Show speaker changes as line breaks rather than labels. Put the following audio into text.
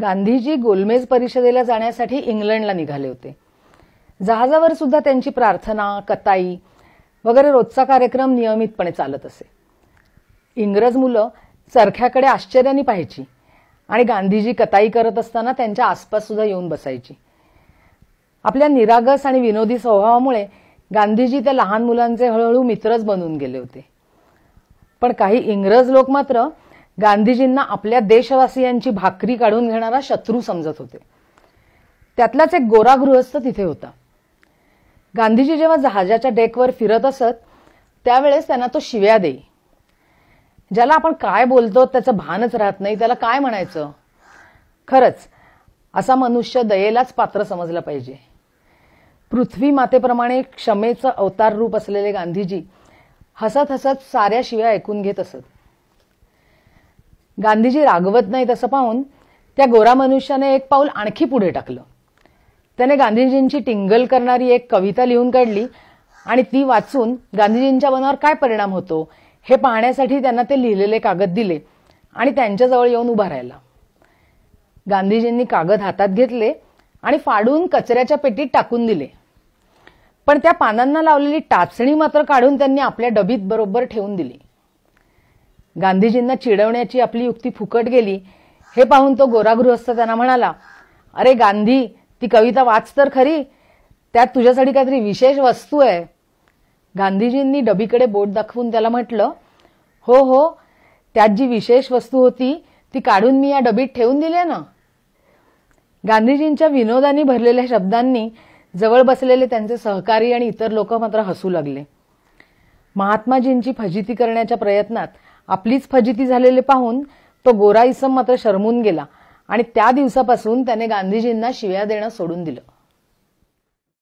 गांधीजी गोलमेज परिषदेला जाण्यासाठी इंग्लंडला निघाले होते जहाजावर सुद्धा त्यांची प्रार्थना कताई वगैरे रोजचा कार्यक्रम नियमितपणे चालत असे इंग्रज मुलं चरख्याकडे आश्चर्याने पाहायची आणि गांधीजी कताई करत असताना त्यांच्या आसपास सुद्धा येऊन बसायची आपल्या निरागस आणि विनोदी स्वभावामुळे गांधीजी त्या लहान मुलांचे हळूहळू मित्रच बनून गेले होते पण काही इंग्रज लोक मात्र गांधीजींना आपल्या देशवासियांची भाकरी काढून घेणारा शत्रू समजत होते त्यातलाच एक गोरा गृहस्थ तिथे होता गांधीजी जेव्हा जहाजाच्या डेकवर फिरत असत त्यावेळेस त्यांना तो शिव्या देई ज्याला आपण काय बोलतो त्याचं भानच राहत नाही त्याला काय म्हणायचं खरंच असा मनुष्य दयेलाच पात्र समजला पाहिजे पृथ्वी मातेप्रमाणे क्षमेचं अवतार रूप असलेले गांधीजी हसत हसत साऱ्या शिव्या ऐकून घेत असत गांधीजी रागवत नाहीत असं पाहून त्या गोरा मनुष्याने एक पाऊल आणखी पुढे टाकलं त्याने गांधीजींची टिंगल करणारी एक कविता लिहून काढली आणि ती वाचून गांधीजींच्या मनावर काय परिणाम होतो हे पाहण्यासाठी त्यांना ते लिहिलेले कागद दिले आणि त्यांच्याजवळ येऊन उभा राहिला गांधीजींनी कागद हातात घेतले आणि फाडून कचऱ्याच्या पेटीत टाकून दिले पण त्या पानांना लावलेली टाचणी मात्र काढून त्यांनी आपल्या डबीत बरोबर ठेवून दिली गांधीजींना चिडवण्याची आपली युक्ती फुकट गेली हे पाहून तो गोरा त्यांना म्हणाला अरे गांधी ती कविता वाच तर खरी त्यात तुझ्यासाठी काहीतरी विशेष वस्तू आहे गांधीजींनी डबीकडे बोट दाखवून त्याला म्हटलं हो हो त्यात जी विशेष वस्तू होती ती काढून मी या डबीत ठेवून दिली ना गांधीजींच्या विनोदानी भरलेल्या शब्दांनी जवळ बसलेले त्यांचे सहकारी आणि इतर लोक मात्र हसू लागले महात्माजींची फजिती करण्याच्या प्रयत्नात आपलीच फजिती झालेले पाहून तो गोरा इसम मात्र शरमून गेला आणि त्या दिवसापासून त्याने गांधीजींना शिव्या देणं सोडून दिलं